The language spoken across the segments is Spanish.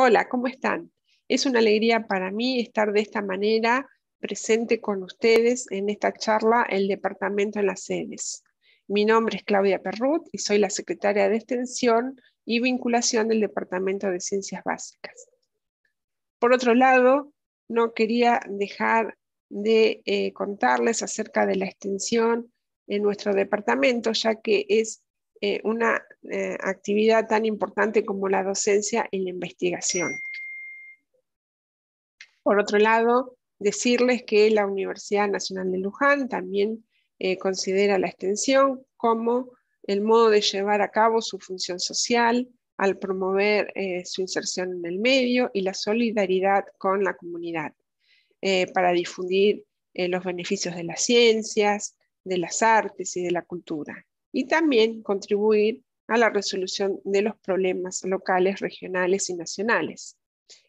Hola, ¿cómo están? Es una alegría para mí estar de esta manera presente con ustedes en esta charla El Departamento en las Sedes. Mi nombre es Claudia Perrut y soy la secretaria de Extensión y Vinculación del Departamento de Ciencias Básicas. Por otro lado, no quería dejar de eh, contarles acerca de la extensión en nuestro departamento, ya que es eh, una eh, actividad tan importante como la docencia y la investigación. Por otro lado, decirles que la Universidad Nacional de Luján también eh, considera la extensión como el modo de llevar a cabo su función social al promover su inserción en el medio y la solidaridad con la comunidad para difundir los beneficios de las ciencias, de las artes y de la cultura y también contribuir a la resolución de los problemas locales, regionales y nacionales.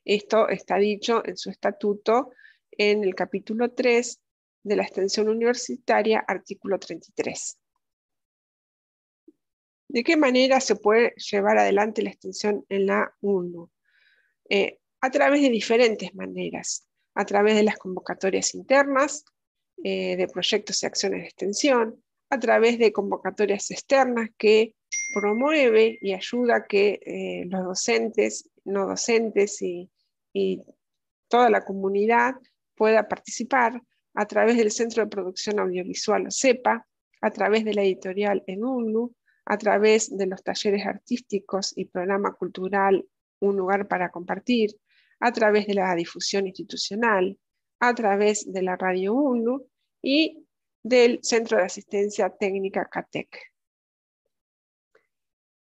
Esto está dicho en su estatuto en el capítulo 3 de la extensión universitaria, artículo 33. ¿De qué manera se puede llevar adelante la extensión en la UNO? Eh, a través de diferentes maneras, a través de las convocatorias internas, eh, de proyectos y acciones de extensión, a través de convocatorias externas que promueve y ayuda a que eh, los docentes, no docentes y, toda la comunidad pueda participar a través del Centro de Producción Audiovisual o CEPA, a través de la editorial en UNLU, a través de los talleres artísticos y programa cultural Un lugar para compartir, a través de la difusión institucional, a través de la Radio UNLU y del Centro de Asistencia Técnica CATEC.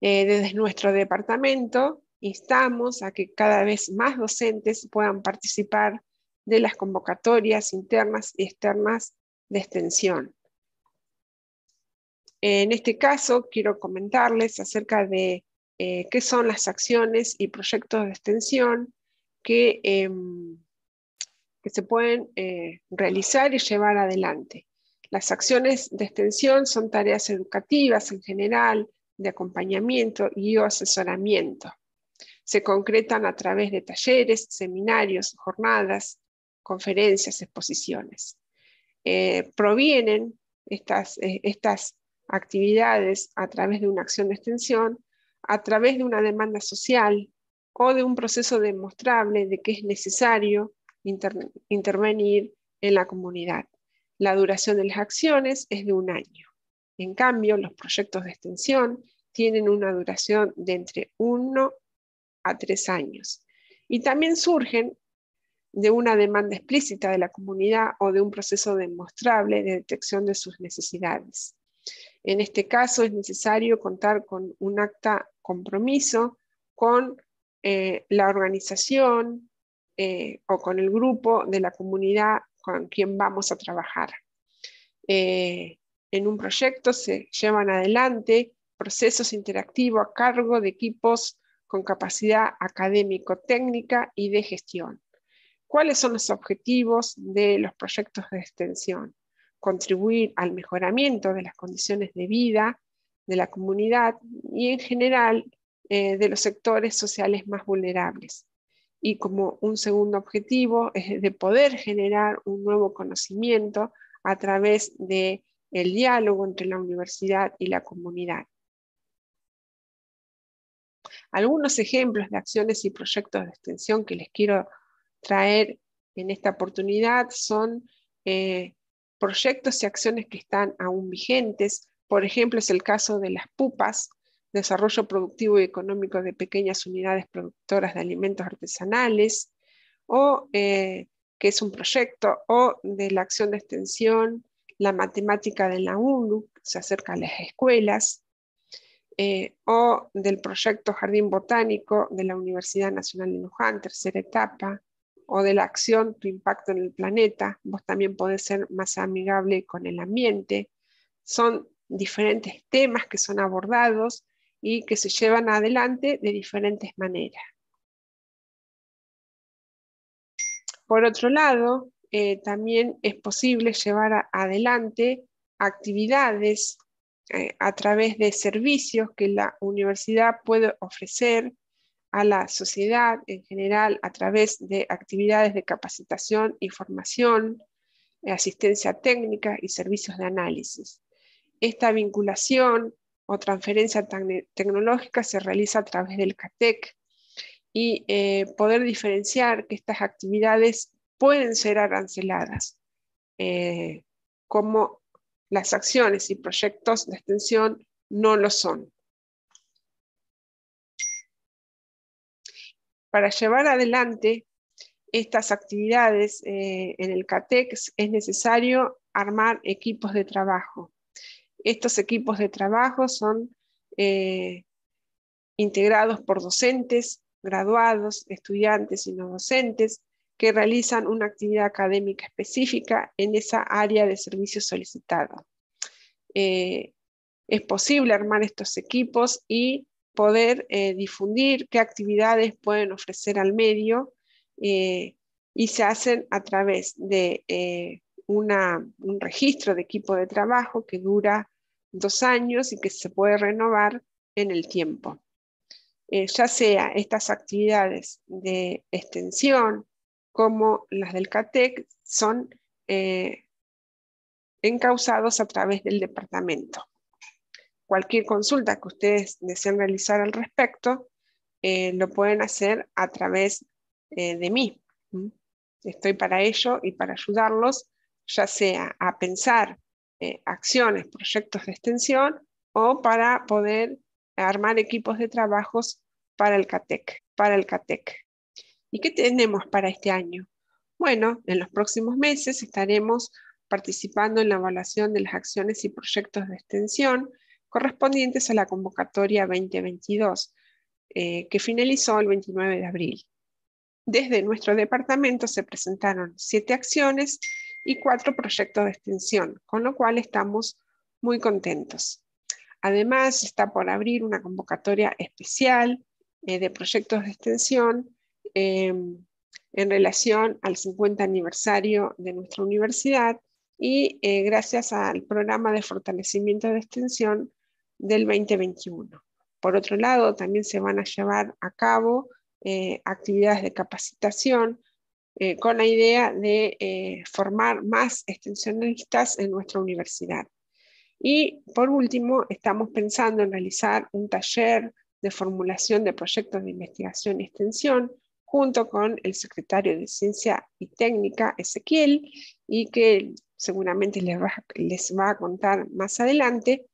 Eh, desde nuestro departamento instamos a que cada vez más docentes puedan participar de las convocatorias internas y externas de extensión. En este caso, quiero comentarles acerca de eh, qué son las acciones y proyectos de extensión que, em, se pueden eh, realizar y llevar adelante. Las acciones de extensión son tareas educativas en general, de acompañamiento y o asesoramiento. Se concretan a través de talleres, seminarios, jornadas, conferencias, exposiciones. Eh, provienen estas, eh, estas actividades a través de una acción de extensión, a través de una demanda social o de un proceso demostrable de que es necesario intervenir en la comunidad. La duración de las acciones es de un año. En cambio, los proyectos de extensión tienen una duración de entre uno a tres años y también surgen de una demanda explícita de la comunidad o de un proceso demostrable de detección de sus necesidades. En este caso es necesario contar con un acta compromiso con eh, la organización, eh, o con el grupo de la comunidad con quien vamos a trabajar. Eh, en un proyecto se llevan adelante procesos interactivos a cargo de equipos con capacidad académico-técnica y de gestión. ¿Cuáles son los objetivos de los proyectos de extensión? Contribuir al mejoramiento de las condiciones de vida de la comunidad y en general eh, de los sectores sociales más vulnerables y como un segundo objetivo es de poder generar un nuevo conocimiento a través de el diálogo entre la universidad y la comunidad. Algunos ejemplos de acciones y proyectos de extensión que les quiero traer en esta oportunidad son eh, proyectos y acciones que están aún vigentes. Por ejemplo, es el caso de las pupas, desarrollo productivo y económico de pequeñas unidades productoras de alimentos artesanales, o eh, que es un proyecto, o de la acción de extensión, la matemática de la UNU, que se acerca a las escuelas, eh, o del proyecto Jardín Botánico de la Universidad Nacional de Luján, tercera etapa, o de la acción Tu impacto en el planeta, vos también podés ser más amigable con el ambiente. Son diferentes temas que son abordados y que se llevan adelante de diferentes maneras. Por otro lado, eh, también es posible llevar adelante actividades eh, a través de servicios que la universidad puede ofrecer a la sociedad en general a través de actividades de capacitación y formación, eh, asistencia técnica y servicios de análisis. Esta vinculación o transferencia eh, tecnológica se realiza a través del CATEC y eh, poder diferenciar que estas actividades pueden ser aranceladas, eh, como las acciones y proyectos de extensión no lo son. Para llevar adelante estas actividades en el CATEX es necesario armar equipos de trabajo estos equipos de trabajo son eh, integrados por docentes, graduados, estudiantes y no docentes que realizan una actividad académica específica en esa área de servicio solicitado. Eh, es posible armar estos equipos y poder eh, difundir qué actividades pueden ofrecer al medio y se hacen a través de un registro de equipo de trabajo que dura dos años y que se puede renovar en el tiempo. Eh, ya sea estas actividades de extensión como las del CATEC e son eh, a través del departamento. Cualquier consulta que ustedes deseen realizar al respecto, eh, lo pueden hacer a través eh, de mí. Estoy para ello y para ayudarlos, ya sea a pensar eh, acciones, proyectos de extensión o para poder armar equipos de trabajos para el CATEC. Para el ¿Y qué tenemos para este año? Bueno, en los próximos meses estaremos participando en la evaluación de las acciones y proyectos de extensión correspondientes a la convocatoria 2022, eh, que finalizó el 29 de abril. Desde nuestro departamento se presentaron siete acciones y cuatro proyectos de extensión, con lo cual estamos muy contentos. Además, está por abrir una convocatoria especial eh, de proyectos de extensión em, en relación al 50 aniversario de nuestra universidad y eh, gracias al programa de fortalecimiento de extensión del 2021. Por otro lado, también se van a llevar a cabo eh, actividades de capacitación eh, con la idea de eh, formar más extensionistas en nuestra universidad. Y por último, estamos pensando en realizar un taller de formulación de proyectos de investigación y extensión junto con el secretario de Ciencia y Técnica, Ezequiel, y que seguramente les va, a contar más adelante,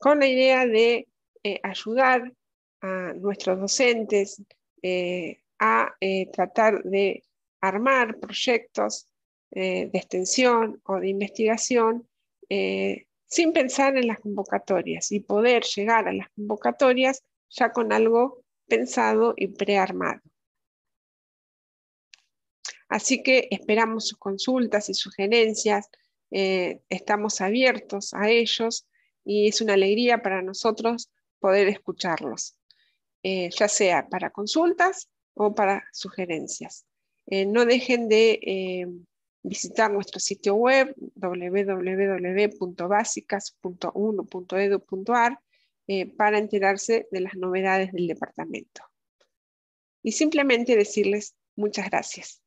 con la idea de eh, ayudar a nuestros docentes a tratar de armar proyectos eh, de extensión o de investigación eh, sin pensar en las convocatorias y poder llegar a las convocatorias ya con algo pensado y prearmado. Así que esperamos sus consultas y sugerencias, eh, estamos abiertos a ellos y es una alegría para nosotros poder escucharlos, ya sea para consultas o para sugerencias. Eh, no dejen de eh, visitar nuestro sitio web www.básicas.1.edu.ar eh, para enterarse de las novedades del departamento. Y simplemente decirles muchas gracias.